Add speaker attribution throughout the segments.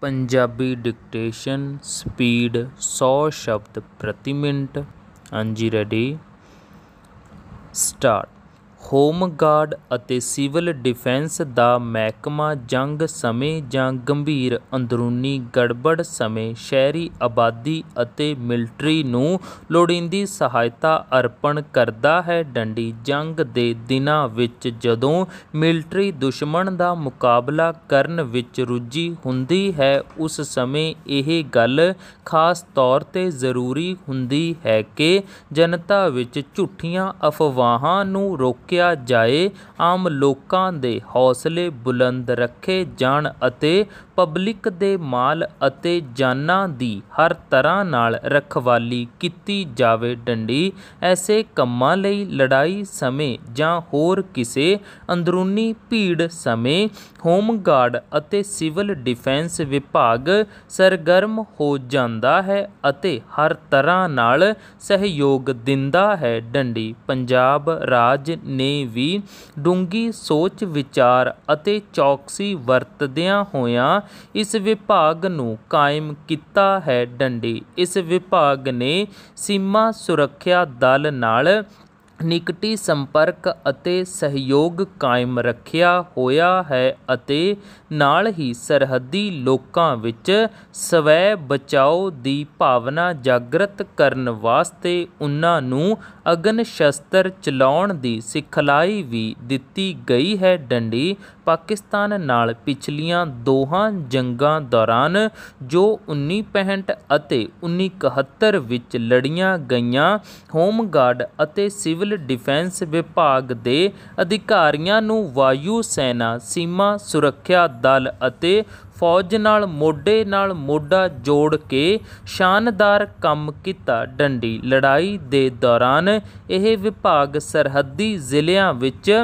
Speaker 1: Punjabi dictation speed 100 ਸ਼ਬਦ ਪ੍ਰਤੀ minute ਹਾਂਜੀ ਰੈਡੀ ਸਟਾਰਟ ਹੋਮਗਾਰਡ ਅਤੇ ਸਿਵਲ ਡਿਫੈਂਸ ਦਾ ਮਹਿਕਮਾ ਜੰਗ ਸਮੇਂ ਜਾਂ ਗੰਭੀਰ ਅੰਦਰੂਨੀ ਗੜਬੜ ਸਮੇਂ ਸ਼ਹਿਰੀ ਆਬਾਦੀ ਅਤੇ ਮਿਲਟਰੀ ਨੂੰ ਲੋੜੀਂਦੀ ਸਹਾਇਤਾ ਅਰਪਣ ਕਰਦਾ ਹੈ ਡੰਡੀ ਜੰਗ ਦੇ ਦਿਨਾਂ ਵਿੱਚ ਜਦੋਂ ਮਿਲਟਰੀ ਦੁਸ਼ਮਣ ਦਾ ਮੁਕਾਬਲਾ ਕਰਨ ਵਿੱਚ ਰੁੱਝੀ ਹੁੰਦੀ ਹੈ ਉਸ ਸਮੇਂ ਇਹ ਗੱਲ ਖਾਸ ਤੌਰ ਤੇ ਜ਼ਰੂਰੀ ਹੁੰਦੀ ਹੈ ਕਿ ਜਨਤਾ ਵਿੱਚ ਝੂਠੀਆਂ ਅਫਵਾਹਾਂ ਨੂੰ ਰੋਕ ਰੋਕਿਆ ਜਾਏ ਆਮ ਲੋਕਾਂ ਦੇ ਹੌਸਲੇ ਬੁਲੰਦ ਰੱਖੇ ਜਾਣ ਅਤੇ ਪਬਲਿਕ ਦੇ ਮਾਲ ਅਤੇ ਜਾਨਾਂ ਦੀ ਹਰ ਤਰ੍ਹਾਂ ਨਾਲ ਰਖਵਾਲੀ ਕੀਤੀ ਜਾਵੇ ਡੰਡੀ ਐਸੇ ਕੰਮਾਂ ਲਈ ਲੜਾਈ ਸਮੇਂ ਜਾਂ ਹੋਰ ਕਿਸੇ ਅੰਦਰੂਨੀ ਭੀੜ ਸਮੇਂ ਗਾਰਡ ਅਤੇ ਸਿਵਲ ਡਿਫੈਂਸ ਵਿਭਾਗ ਸਰਗਰਮ ਹੋ ਜਾਂਦਾ ਹੈ ਅਤੇ ਹਰ ਤਰ੍ਹਾਂ ਨਾਲ ਸਹਿਯੋਗ ਦਿੰਦਾ ਹੈ ਡੰਡੀ ਪੰਜਾਬ ਰਾਜ ਨੇ ਵੀ ਡੂੰਗੀ ਸੋਚ ਵਿਚਾਰ ਅਤੇ ਚੌਕਸੀ ਵਰਤਦਿਆਂ ਹੋਇਆਂ ਇਸ ਵਿਭਾਗ ਨੂੰ ਕਾਇਮ ਕੀਤਾ ਹੈ ਡੰਡੀ ਇਸ ਵਿਭਾਗ ਨੇ ਸੀਮਾ ਸੁਰੱਖਿਆ ਦਲ ਨਾਲ ਨਿਕਟੀ ਸੰਪਰਕ ਅਤੇ ਸਹਿਯੋਗ ਕਾਇਮ ਰੱਖਿਆ ਹੋਇਆ ਹੈ ਅਤੇ ਨਾਲ ਹੀ ਸਰਹੱਦੀ ਲੋਕਾਂ ਵਿੱਚ ਸਵੈ ਬਚਾਓ ਦੀ ਭਾਵਨਾ ਜਾਗਰਤ ਕਰਨ ਵਾਸਤੇ ਉਨ੍ਹਾਂ ਨੂੰ ਅਗਨ ਸ਼ਸਤਰ ਚਲਾਉਣ ਦੀ ਸਿਖਲਾਈ ਵੀ ਦਿੱਤੀ ਗਈ ਹੈ ਡੰਡੀ ਪਾਕਿਸਤਾਨ ਨਾਲ ਪਿਛਲੀਆਂ ਦੋਹਾਂ ਜੰਗਾਂ ਦੌਰਾਨ ਜੋ 1965 ਅਤੇ 1971 ਵਿੱਚ ਲੜੀਆਂ ਗਈਆਂ ਹੋਮ ਗਾਰਡ ਅਤੇ ਸਿਵਲ ਡਿਫੈਂਸ ਵਿਭਾਗ ਦੇ ਅਧਿਕਾਰੀਆਂ ਨੂੰ ਵਾਯੂ ਸੈਨਾ ਸੀਮਾ ਸੁਰੱਖਿਆ ਦਲ ਅਤੇ ਫੌਜ ਨਾਲ ਮੋਢੇ ਨਾਲ ਮੋਢਾ ਜੋੜ ਕੇ ਸ਼ਾਨਦਾਰ ਕੰਮ ਕੀਤਾ ਡੰਡੀ ਲੜਾਈ ਦੇ ਦੌਰਾਨ ਇਹ ਵਿਭਾਗ ਸਰਹੱਦੀ ਜ਼ਿਲ੍ਹਿਆਂ ਵਿੱਚ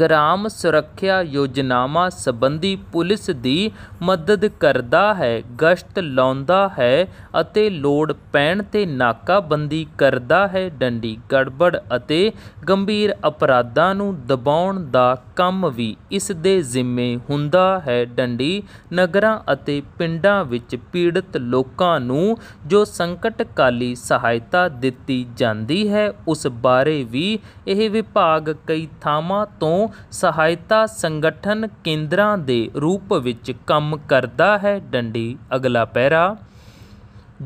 Speaker 1: ਗ੍ਰਾਮ ਸੁਰੱਖਿਆ ਯੋਜਨਾਵਾਂ ਸੰਬੰਧੀ ਪੁਲਿਸ ਦੀ ਮਦਦ ਕਰਦਾ ਹੈ ਗਸ਼ਤ ਲਾਉਂਦਾ ਹੈ ਅਤੇ ਲੋੜ ਪੈਣ ਤੇ ਨਾਕਾਬੰਦੀ ਕਰਦਾ ਹੈ ਡੰਡੀ ਗੜਬੜ ਅਤੇ ਗੰਭੀਰ ਅਪਰਾਧਾਂ ਨੂੰ ਦਬਾਉਣ ਦਾ ਕੰਮ ਵੀ ਇਸ ਦੇ ਜ਼ਿੰਮੇ ਹੁੰਦਾ ਹੈ ਡੰਡੀ ਨਗਰਾਂ ਅਤੇ ਪਿੰਡਾਂ ਵਿੱਚ ਪੀੜਤ ਲੋਕਾਂ ਨੂੰ ਜੋ ਸੰਕਟਕਾਲੀ ਸਹਾਇਤਾ ਦਿੱਤੀ ਜਾਂਦੀ ਹੈ ਉਸ ਬਾਰੇ ਵੀ ਇਹ ਵਿਭਾਗ ਕਈ ਥਾਵਾਂ ਤੋਂ ਸਮੂਹ ਸਹਾਇਤਾ ਸੰਗਠਨ ਕੇਂਦਰਾਂ ਦੇ ਰੂਪ ਵਿੱਚ ਕੰਮ ਕਰਦਾ ਹੈ ਡੰਡੀ ਅਗਲਾ ਪੈਰਾ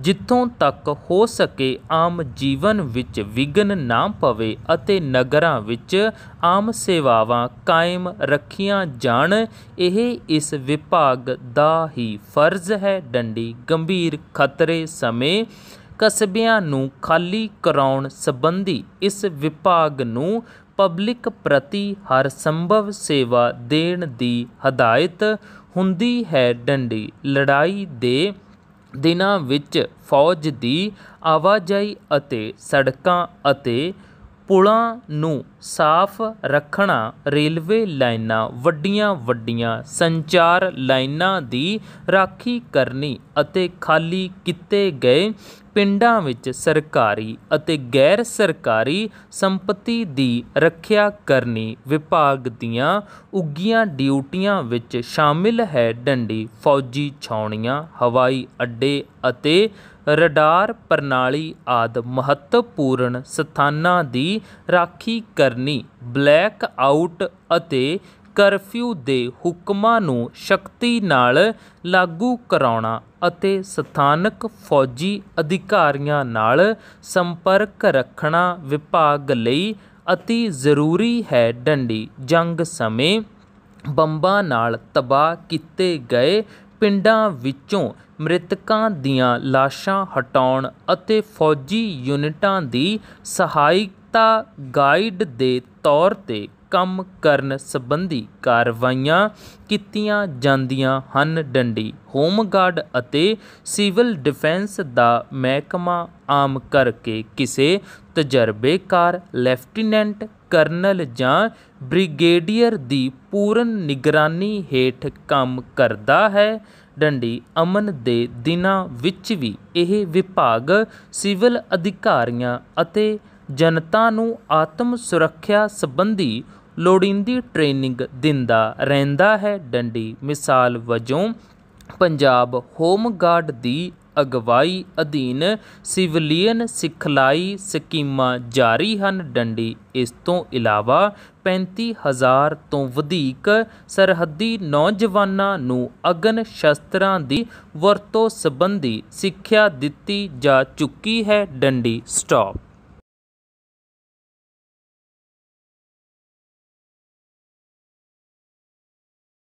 Speaker 1: ਜਿੱਥੋਂ ਤੱਕ ਹੋ ਸਕੇ ਆਮ ਜੀਵਨ ਵਿੱਚ ਵਿਗਨ ਨਾ ਪਵੇ ਅਤੇ ਨਗਰਾਂ ਵਿੱਚ ਆਮ ਸੇਵਾਵਾਂ ਕਾਇਮ ਰੱਖੀਆਂ ਜਾਣ ਇਹ ਇਸ ਵਿਭਾਗ ਦਾ ਹੀ ਫਰਜ਼ ਹੈ ਡੰਡੀ ਗੰਭੀਰ ਖਤਰੇ ਸਮੇਂ ਕਸਬਿਆਂ ਨੂੰ ਖਾਲੀ ਕਰਾਉਣ ਸੰਬੰਧੀ ਇਸ ਵਿਭਾਗ ਨੂੰ ਪਬਲਿਕ ਪ੍ਰਤੀ ਹਰ ਸੰਭਵ ਸੇਵਾ ਦੇਣ ਦੀ ਹਦਾਇਤ ਹੁੰਦੀ ਹੈ ਡੰਡੀ ਲੜਾਈ ਦੇ ਦਿਨਾਂ ਵਿੱਚ ਫੌਜ ਦੀ ਆਵਾਜਾਈ ਅਤੇ ਸੜਕਾਂ ਅਤੇ ਪੁਲਾਂ ਨੂੰ ਸਾਫ਼ ਰੱਖਣਾ ਰੇਲਵੇ ਲਾਈਨਾਂ ਵੱਡੀਆਂ ਵੱਡੀਆਂ ਸੰਚਾਰ ਲਾਈਨਾਂ ਦੀ ਰਾਖੀ ਕਰਨੀ ਅਤੇ ਖਾਲੀ ਕੀਤੇ ਗਏ ਪਿੰਡਾਂ ਵਿੱਚ ਸਰਕਾਰੀ ਅਤੇ ਗੈਰ ਸਰਕਾਰੀ ਸੰਪਤੀ ਦੀ ਰੱਖਿਆ ਕਰਨੀ ਵਿਭਾਗ ਦੀਆਂ ਉੱਗੀਆਂ ਡਿਊਟੀਆਂ ਵਿੱਚ ਸ਼ਾਮਿਲ ਹੈ ਡੰਡੀ ਫੌਜੀ ਛਾਉਣੀਆਂ ਹਵਾਈ ਅੱਡੇ ਅਤੇ ਰਡਾਰ ਪ੍ਰਣਾਲੀ ਆਦਿ ਮਹੱਤਵਪੂਰਨ ਸਥਾਨਾਂ ਦੀ ਰਾਖੀ ਕਰ ਕਰਨੀ ਬਲੈਕ ਆਊਟ ਅਤੇ ਕਰਫਿਊ ਦੇ ਹੁਕਮਾਂ ਨੂੰ ਸ਼ਕਤੀ ਨਾਲ ਲਾਗੂ ਕਰਾਉਣਾ ਅਤੇ ਸਥਾਨਕ ਫੌਜੀ ਅਧਿਕਾਰੀਆਂ ਨਾਲ ਸੰਪਰਕ ਰੱਖਣਾ ਵਿਭਾਗ ਲਈ অতি ਜ਼ਰੂਰੀ ਹੈ ਡੰਡੀ ਜੰਗ ਸਮੇਂ ਬੰਬਾਂ ਨਾਲ ਤਬਾਹ ਕੀਤੇ ਗਏ ਪਿੰਡਾਂ ਵਿੱਚੋਂ ਮ੍ਰਿਤਕਾਂ ਦੀਆਂ ਲਾਸ਼ਾਂ ਹਟਾਉਣ ਅਤੇ ਫੌਜੀ ਯੂਨਿਟਾਂ ਦੀ ਸਹਾਇਕ ਕਿੱਤਾ ਗਾਈਡ ਦੇ ਤੌਰ ਤੇ ਕੰਮ ਕਰਨ ਸੰਬੰਧੀ ਕਾਰਵਾਈਆਂ ਕੀਤੀਆਂ ਜਾਂਦੀਆਂ ਹਨ ਡੰਡੀ ਹੋਮ ਗਾਰਡ ਅਤੇ ਸਿਵਲ ਡਿਫੈਂਸ ਦਾ ਮਹਿਕਮਾ ਆਮ ਕਰਕੇ ਕਿਸੇ ਤਜਰਬੇਕਾਰ ਲੈਫਟੀਨੈਂਟ ਕਰਨਲ ਜਾਂ ਬ੍ਰਿਗੇਡੀਅਰ ਦੀ ਪੂਰਨ ਨਿਗਰਾਨੀ ਹੇਠ ਕੰਮ ਕਰਦਾ ਹੈ ਡੰਡੀ ਅਮਨ ਦੇ ਦਿਨਾਂ ਵਿੱਚ ਵੀ ਇਹ ਵਿਭਾਗ ਸਿਵਲ ਅਧਿਕਾਰੀਆਂ ਅਤੇ ਜਨਤਾ ਨੂੰ ਆਤਮ ਸੁਰੱਖਿਆ ਸੰਬੰਧੀ ਲੋੜੀਂਦੀ ਟ੍ਰੇਨਿੰਗ ਦਿੰਦਾ ਰਹਿੰਦਾ ਹੈ ਡੰਡੀ ਮਿਸਾਲ ਵਜੋਂ ਪੰਜਾਬ ਹੋਮ ਗਾਰਡ ਦੀ ਅਗਵਾਈ ਅਧੀਨ ਸਿਵਲੀਅਨ ਸਿਖਲਾਈ ਸਕੀਮਾਂ ਜਾਰੀ ਹਨ ਡੰਡੀ ਇਸ ਤੋਂ ਇਲਾਵਾ 35000 ਤੋਂ ਵਧੇਕ ਸਰਹੱਦੀ ਨੌਜਵਾਨਾਂ ਨੂੰ ਅਗਨ ਸ਼ਸਤਰਾਂ ਦੀ ਵਰਤੋਂ ਸੰਬੰਧੀ ਸਿੱਖਿਆ ਦਿੱਤੀ ਜਾ ਚੁੱਕੀ ਹੈ ਡੰਡੀ ਸਟਾਪ